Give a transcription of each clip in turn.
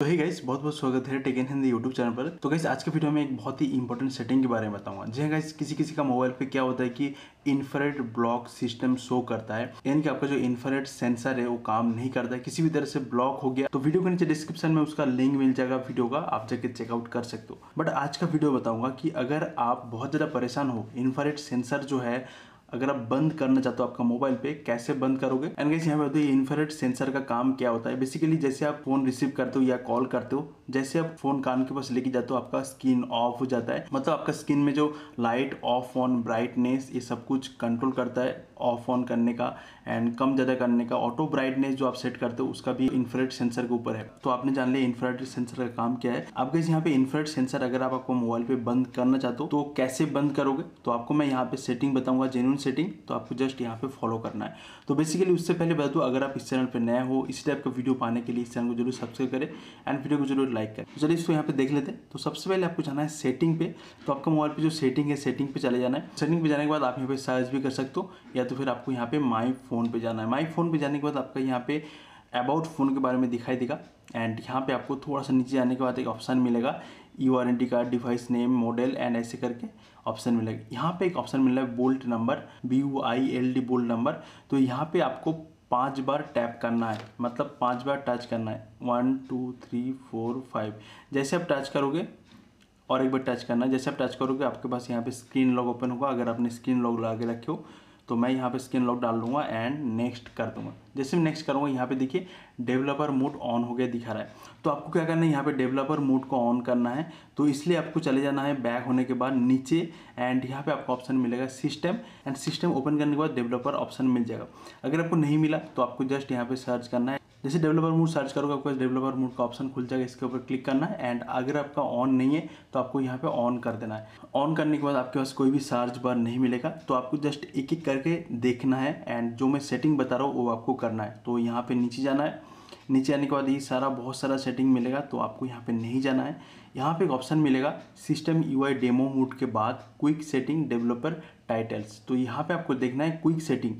तो ही गाइस बहुत बहुत स्वागत है टेकन हिंदी यूट्यूब चैनल पर तो गाइस आज के वीडियो में एक बहुत ही इंपॉर्टेंट सेटिंग के बारे में बताऊंगा जी गाइस किसी किसी का मोबाइल पे क्या होता है कि इन्फ्रेड ब्लॉक सिस्टम शो करता है यानी कि आपका जो इन्फ्रेड सेंसर है वो काम नहीं करता है किसी भी तरह से ब्लॉक हो गया तो वीडियो के नीचे डिस्क्रिप्शन में उसका लिंक मिल जाएगा वीडियो का आप जाके चेकआउट कर सकते हो बट आज का वीडियो बताऊंगा कि अगर आप बहुत ज़्यादा परेशान हो इन्फ्रेड सेंसर जो है अगर आप बंद करना चाहते हो आपका मोबाइल पे कैसे बंद करोगे एंड गाइस यहाँ पे होता है सेंसर का काम क्या होता है बेसिकली जैसे आप फोन रिसीव करते हो या कॉल करते हो जैसे आप फोन कान के पास लेके जाते हो आपका स्किन ऑफ हो जाता है मतलब आपका स्किन में जो लाइट ऑफ ऑन ब्राइटनेस ये सब कुछ कंट्रोल करता है ऑफ ऑन करने का एंड कम ज़्यादा करने का ऑटो ब्राइटनेस जो आप सेट करते हो उसका भी इन्फ्रारेड सेंसर के ऊपर है तो आपने जान लिया इन्फ्रारेड सेंसर का काम क्या है आप गाइस यहाँ पे इन्फ्रारेड सेंसर अगर आप आपको मोबाइल पे बंद करना चाहते हो तो कैसे बंद करोगे तो आपको मैं यहाँ पे सेटिंग बताऊंगा जेन्यून सेटिंग तो आपको जस्ट यहाँ पे फॉलो करना है तो बेसिकली उससे पहले बता दूँ अगर आप इस चैनल पर नए हो इसी टाइप का वीडियो पाने के लिए इस चैनल को जरूर सब्सक्राइब करें एंड वीडियो को जरूर लाइक करें चलिए इसको यहाँ पे देख लेते हैं तो सबसे पहले आपको जाना है सेटिंग पे तो आपका मोबाइल पर जो सेटिंग है सेटिंग पर चले जाना है सेटिंग पर जाने के बाद आप यहाँ पे सर्च भी कर सकते हो या तो फिर आपको यहाँ पे माई फोन पर जाना है माई फोन पर जाने के बाद आपका यहाँ पे अबाउट फ़ोन के बारे में दिखाई देगा एंड यहाँ पे आपको थोड़ा सा नीचे जाने के बाद एक ऑप्शन मिलेगा U R N T card device name model and ऐसे करके ऑप्शन मिलेगा यहाँ पे एक ऑप्शन मिल रहा है build number B U I L D build number तो यहाँ पे आपको पाँच बार टैप करना है मतलब पाँच बार टच करना है one two three four five जैसे आप टच करोगे और एक बार टच करना है जैसे आप टच करोगे आपके पास यहाँ पे स्क्रीन लॉक ओपन होगा अगर आपने स्क्रीन लॉक लगा के रखे हो तो मैं यहाँ पे स्क्रीन लॉक डाल दूंगा एंड नेक्स्ट कर दूंगा जैसे मैं नेक्स्ट करूँगा यहाँ पे देखिए डेवलपर मोड ऑन हो गया दिखा रहा है तो आपको क्या करना है यहाँ पे डेवलपर मोड को ऑन करना है तो इसलिए आपको चले जाना है बैक होने के बाद नीचे एंड यहाँ पे आपको ऑप्शन मिलेगा सिस्टम एंड सिस्टम ओपन करने के बाद डेवलपर ऑप्शन मिल जाएगा अगर आपको नहीं मिला तो आपको जस्ट यहाँ पर सर्च करना है जैसे डेवलपर मोड सर्च करोगे आपको डेवलपर मोड का ऑप्शन खुल जाएगा इसके ऊपर क्लिक करना है एंड अगर आपका ऑन नहीं है तो आपको यहाँ पे ऑन कर देना है ऑन करने के बाद आपके पास कोई भी सर्च बार नहीं मिलेगा तो आपको जस्ट एक एक करके देखना है एंड जो मैं सेटिंग बता रहा हूँ वो आपको करना है तो यहाँ पर नीचे जाना है नीचे आने के बाद ये सारा बहुत सारा सेटिंग मिलेगा तो आपको यहाँ पे नहीं जाना है यहाँ पे एक ऑप्शन मिलेगा सिस्टम यूआई डेमो मोड के बाद क्विक सेटिंग डेवलपर टाइटल्स तो यहाँ पे आपको देखना है क्विक सेटिंग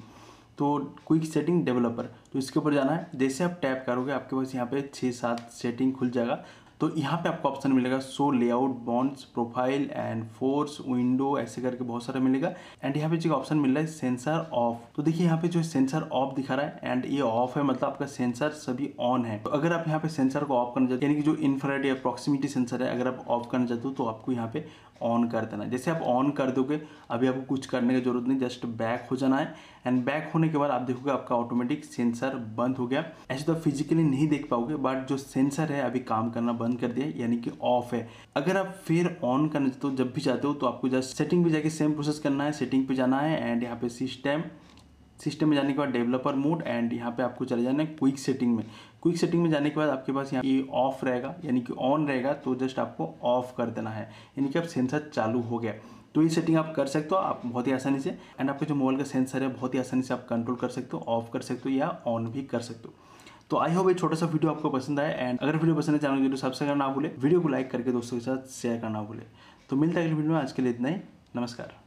तो क्विक सेटिंग डेवलपर तो इसके ऊपर जाना है जैसे आप टैप करोगे आपके पास यहाँ पे छः सात सेटिंग खुल जाएगा तो यहाँ पे आपको ऑप्शन मिलेगा show layout bounds profile and force window ऐसे करके बहुत सारा मिलेगा एंड यहाँ पे जो ऑप्शन मिल रहा है सेंसर ऑफ तो देखिए यहाँ पे जो सेंसर ऑफ दिखा रहा है एंड ये ऑफ है मतलब आपका सेंसर सभी ऑन है तो अगर आप यहाँ पे सेंसर को ऑफ करना चाहते यानी कि जो इन्फ्राइट या प्रॉक्सिमिटी सेंसर है अगर आप ऑफ करना चाहते हो तो आपको यहाँ पे ऑन कर देना है जैसे आप ऑन कर दोगे अभी आपको कुछ करने की जरूरत नहीं जस्ट बैक हो जाना है एंड बैक होने के बाद आप देखोगे आपका ऑटोमेटिक सेंसर बंद हो गया ऐसे तो आप फिजिकली नहीं देख पाओगे बट जो सेंसर है अभी काम करना बंद कर दिया यानी कि ऑफ है अगर आप फिर ऑन करना चाहते हो जब भी चाहते हो तो आपको जस्ट सेटिंग पे जाके सेम प्रोसेस करना है सेटिंग पे जाना है एंड यहाँ पे सिस्टम सिस्टम में जाने के बाद डेवलपर मोड एंड यहाँ पे आपको चले जाना है क्विक सेटिंग में क्विक सेटिंग में जाने के बाद आपके पास यहाँ ये ऑफ रहेगा यानी कि ऑन रहेगा तो जस्ट आपको ऑफ कर देना है यानी कि अब सेंसर चालू हो गया तो ये सेटिंग आप कर सकते हो आप बहुत ही आसानी से एंड आपके जो मोबाइल का सेंसर है बहुत ही आसानी से आप कंट्रोल कर सकते हो ऑफ कर सकते हो या ऑन भी कर सकते हो तो आई होप ये छोटा सा वीडियो आपको पसंद आए एंड अगर वीडियो पसंद है चैनल को तो सब्सक्राइब करना भूले वीडियो को लाइक करके दोस्तों के साथ शेयर करना भूले तो मिलता है अगले वीडियो में आज के लिए इतना ही नमस्कार